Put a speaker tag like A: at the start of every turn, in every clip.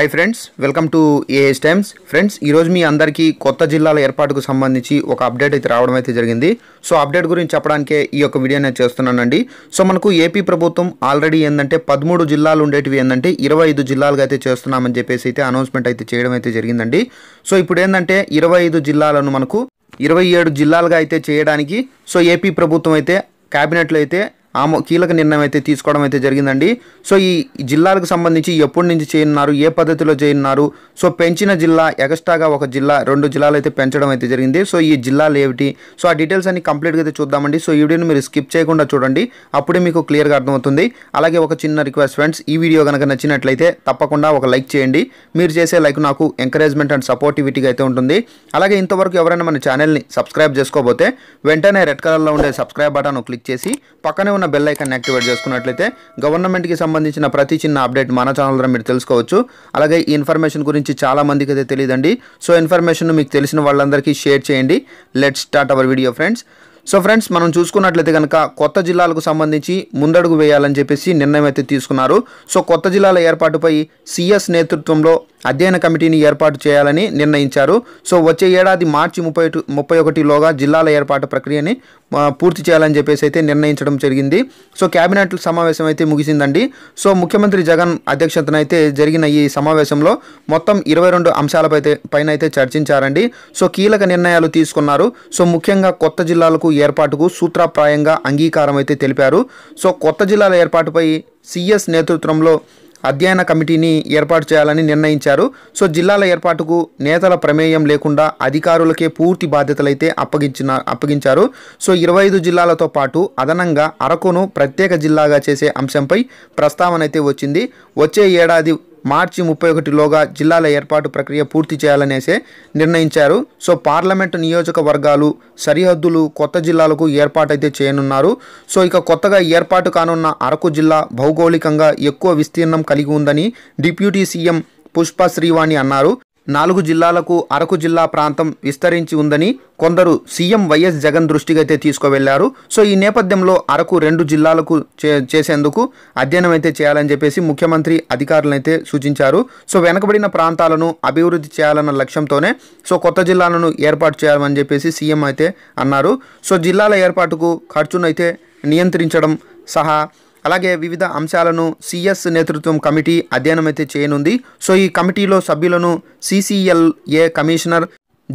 A: hi friends welcome to A A times friends ఈరోజు మీ అందరికీ కొత్త జిల్లాల ఏర్పాటుకు సంబంధించి ఒక అప్డేట్ అయితే రావడం అయితే జరిగింది సో అప్డేట్ గురించి చెప్పడానికే ఈ యొక్క వీడియో నేను చేస్తున్నానండి సో మనకు ఏపీ ప్రభుత్వం ఆల్రెడీ ఏంటంటే పదమూడు జిల్లాలు ఉండేటివి ఏంటంటే ఇరవై ఐదు జిల్లాలుగా అయితే చేస్తున్నామని చెప్పేసి అయితే అనౌన్స్మెంట్ అయితే చేయడం అయితే జరిగిందండి సో ఇప్పుడు ఏంటంటే ఇరవై ఐదు జిల్లాలను మనకు ఇరవై ఏడు జిల్లాలుగా అయితే చేయడానికి సో ఏపీ ప్రభుత్వం అయితే క్యాబినెట్లో అయితే ఆమో కీలక నిర్ణయం అయితే తీసుకోవడం అయితే జరిగిందండి సో ఈ జిల్లాలకు సంబంధించి ఎప్పటి నుంచి చేయనున్నారు ఏ పద్ధతిలో చేయనున్నారు సో పెంచిన జిల్లా ఎగస్ట్రాగా ఒక జిల్లా రెండు జిల్లాలు అయితే పెంచడం అయితే జరిగింది సో ఈ జిల్లాలు ఏమిటి సో ఆ డీటెయిల్స్ అన్ని కంప్లీట్గా అయితే చూద్దామండి సో ఈ వీడియోని మీరు స్కిప్ చేయకుండా చూడండి అప్పుడే మీకు క్లియర్గా అర్థమవుతుంది అలాగే ఒక చిన్న రిక్వెస్ట్ ఫ్రెండ్స్ ఈ వీడియో కనుక నచ్చినట్లయితే తప్పకుండా ఒక లైక్ చేయండి మీరు చేసే లైక్ నాకు ఎంకరేజ్మెంట్ అండ్ సపోర్టివిటీగా అయితే ఉంటుంది అలాగే ఇంతవరకు ఎవరైనా మన ఛానల్ని సబ్స్క్రైబ్ చేసుకోబోతే వెంటనే రెడ్ కలర్లో ఉండే సబ్స్క్రైబ్ బటన్ క్లిక్ చేసి పక్కనే ఉన్న బెల్ ఐకాన్ యాక్టివేట్ చేసుకున్నట్లయితే గవర్నమెంట్కి సంబంధించిన ప్రతి చిన్న అప్డేట్ మన ఛానల్ ద్వారా మీరు తెలుసుకోవచ్చు అలాగే ఈ ఇన్ఫర్మేషన్ గురించి చాలా మందికి అయితే తెలియదండి సో ఇన్ఫర్మేషన్ మీకు తెలిసిన వాళ్ళందరికీ షేర్ చేయండి let start our video friends so friends మనం చూసుకున్నట్లయితే కనుక కొత్త జిల్లాలకు సంబంధించి ముందడుగు వేయాలని చెప్పేసి నిర్ణయం అయితే తీసుకున్నారు సో కొత్త జిల్లాల ఏర్పాటుపై సిఎస్ నేతృత్వంలో అధ్యయన కమిటీని ఏర్పాటు చేయాలని నిర్ణయించారు సో వచ్చే ఏడాది మార్చి ముప్పై ముప్పై ఒకటిలోగా జిల్లాల ఏర్పాటు ప్రక్రియని పూర్తి చేయాలని చెప్పేసి అయితే నిర్ణయించడం జరిగింది సో కేబినెట్ సమావేశం అయితే ముగిసిందండి సో ముఖ్యమంత్రి జగన్ అధ్యక్షతన అయితే జరిగిన ఈ సమావేశంలో మొత్తం ఇరవై రెండు అంశాలపై పైన అయితే చర్చించారండి సో కీలక నిర్ణయాలు తీసుకున్నారు సో ముఖ్యంగా కొత్త జిల్లాలకు ఏర్పాటుకు సూత్రప్రాయంగా అంగీకారం అయితే తెలిపారు సో కొత్త జిల్లాల ఏర్పాటుపై సిఎస్ నేతృత్వంలో అధ్యయన కమిటీని ఏర్పాటు చేయాలని నిర్ణయించారు సో జిల్లాల ఏర్పాటుకు నేతల ప్రమేయం లేకుండా అధికారులకే పూర్తి బాధ్యతలైతే అప్పగించిన అప్పగించారు సో ఇరవై ఐదు జిల్లాలతో పాటు అదనంగా అరకును ప్రత్యేక జిల్లాగా చేసే అంశంపై ప్రస్తావన అయితే వచ్చింది వచ్చే ఏడాది మార్చి ముప్పై ఒకటిలోగా జిల్లాల ఏర్పాటు ప్రక్రియ పూర్తి చేయాలనేసే నిర్ణయించారు సో పార్లమెంటు నియోజకవర్గాలు సరిహద్దులు కొత్త జిల్లాలకు ఏర్పాటైతే చేయనున్నారు సో ఇక కొత్తగా ఏర్పాటు కానున్న అరకు జిల్లా భౌగోళికంగా ఎక్కువ విస్తీర్ణం కలిగి ఉందని డిప్యూటీ సీఎం పుష్ప శ్రీవాణి అన్నారు నాలుగు జిల్లాలకు అరకు జిల్లా ప్రాంతం విస్తరించి ఉందని కొందరు సీఎం వైఎస్ జగన్ దృష్టికైతే తీసుకువెళ్లారు సో ఈ నేపథ్యంలో అరకు రెండు జిల్లాలకు చే చేసేందుకు అధ్యయనం అయితే చేయాలని చెప్పేసి ముఖ్యమంత్రి అధికారులైతే సూచించారు సో వెనకబడిన ప్రాంతాలను అభివృద్ధి చేయాలన్న లక్ష్యంతోనే సో కొత్త జిల్లాలను ఏర్పాటు చేయాలని చెప్పేసి సీఎం అయితే అన్నారు సో జిల్లాల ఏర్పాటుకు ఖర్చునైతే నియంత్రించడం సహా అలాగే వివిధ అంశాలను సిఎస్ నేతృత్వం కమిటీ అధ్యయనం అయితే చేయనుంది సో ఈ కమిటీలో సభ్యులను సిసిఎల్ఏ కమిషనర్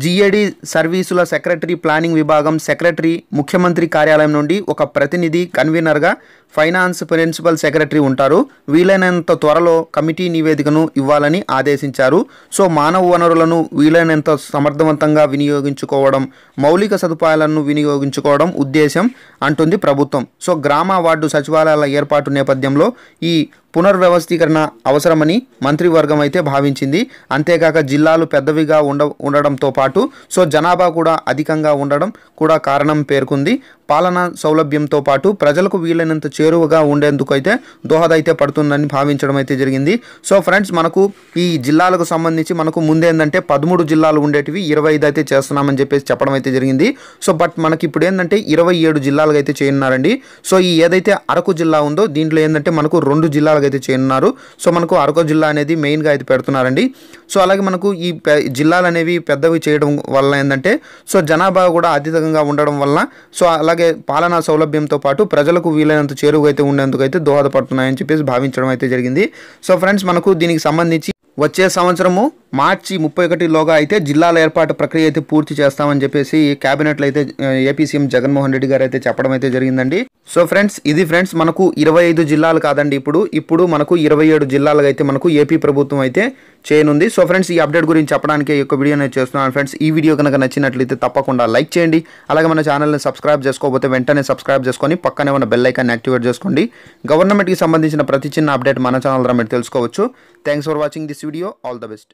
A: జిఏడి సర్వీసుల సెక్రటరీ ప్లానింగ్ విభాగం సెక్రటరీ ముఖ్యమంత్రి కార్యాలయం నుండి ఒక ప్రతినిధి కన్వీనర్గా ఫైనాన్స్ ప్రిన్సిపల్ సెక్రటరీ ఉంటారు వీలైనంత త్వరలో కమిటీ నివేదికను ఇవ్వాలని ఆదేశించారు సో మానవ వనరులను వీలైనంత సమర్థవంతంగా వినియోగించుకోవడం మౌలిక సదుపాయాలను వినియోగించుకోవడం ఉద్దేశం అంటుంది ప్రభుత్వం సో గ్రామ వార్డు సచివాలయాల ఏర్పాటు నేపథ్యంలో ఈ పునర్వ్యవస్థీకరణ అవసరమని మంత్రివర్గం అయితే భావించింది అంతేకాక జిల్లాలు పెద్దవిగా ఉండ ఉండడంతో పాటు సో జనాభా కూడా అధికంగా ఉండడం కూడా కారణం పేర్కొంది పాలనా సౌలభ్యంతో పాటు ప్రజలకు వీలైనంత చేరువగా ఉండేందుకైతే దోహదైతే పడుతుందని భావించడం అయితే జరిగింది సో ఫ్రెండ్స్ మనకు ఈ జిల్లాలకు సంబంధించి మనకు ముందేందంటే పదమూడు జిల్లాలు ఉండేటివి ఇరవై ఐదు అయితే చేస్తున్నామని చెప్పేసి చెప్పడం అయితే జరిగింది సో బట్ మనకి ఇప్పుడు ఏంటంటే ఇరవై ఏడు జిల్లాలకు అయితే చేయనున్నారండి సో ఈ ఏదైతే అరకు జిల్లా ఉందో దీంట్లో ఏంటంటే మనకు రెండు జిల్లాలు అయితే చేయనున్నారు సో మనకు అరకు జిల్లా అనేది మెయిన్గా అయితే పెడుతున్నారండి సో అలాగే మనకు ఈ జిల్లాలు అనేవి పెద్దవి చేయడం వల్ల ఏంటంటే సో జనాభా కూడా అత్యధికంగా ఉండడం వల్ల సో అలాగే పాలనా సౌలభ్యంతో పాటు ప్రజలకు వీలైనంత చేరువు అయితే ఉండేందుకు అయితే దోహదపడుతున్నాయని చెప్పేసి భావించడం అయితే జరిగింది సో ఫ్రెండ్స్ మనకు దీనికి సంబంధించి వచ్చే సంవత్సరము మార్చి ముప్పై ఒకటిలోగా అయితే జిల్లాల ఏర్పాటు ప్రక్రియ అయితే పూర్తి చేస్తామని చెప్పేసి కేబినెట్లో అయితే ఏపీ సీఎం జగన్మోహన్ రెడ్డి గారు అయితే చెప్పడం అయితే జరిగిందండి సో ఫ్రెండ్స్ ఇది ఫ్రెండ్స్ మనకు ఇరవై ఐదు జిల్లాలు కాదండి ఇప్పుడు ఇప్పుడు మనకు ఇరవై ఏడు జిల్లాలుగా అయితే మనకు ఏపీ ప్రభుత్వం అయితే చేయనుంది సో ఫ్రెండ్స్ ఈ అప్డేట్ గురించి చెప్పడానికి ఒక వీడియో నేను చేస్తున్నాను ఫ్రెండ్స్ ఈ వీడియో కనుక నచ్చినట్లయితే తప్పకుండా లైక్ చేయండి అలాగే మన ఛానల్ని సబ్స్క్రైబ్ చేసుకోకపోతే వెంటనే సబ్స్క్రైబ్ చేసుకొని పక్కనే ఉన్న బెల్ ఐకాన్ యాక్టివేట్ చేసుకోండి గవర్నమెంట్కి సంబంధించిన ప్రతి చిన్న అప్డేట్ మన ఛానల్ ద్వారా మీరు తెలుసుకోవచ్చు thanks for watching this video all the best